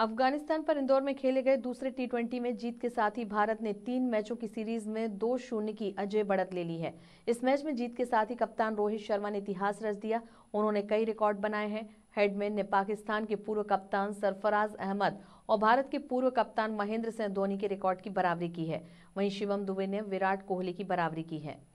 अफगानिस्तान पर इंदौर में खेले गए दूसरे टी में जीत के साथ ही भारत ने तीन मैचों की सीरीज में दो शून्य की अजय बढ़त ले ली है इस मैच में जीत के साथ ही कप्तान रोहित शर्मा ने इतिहास रच दिया उन्होंने कई रिकॉर्ड बनाए हैं हेडमैन ने पाकिस्तान के पूर्व कप्तान सरफराज अहमद और भारत के पूर्व कप्तान महेंद्र सिंह धोनी के रिकॉर्ड की बराबरी की है वहीं शिवम दुबे ने विराट कोहली की बराबरी की है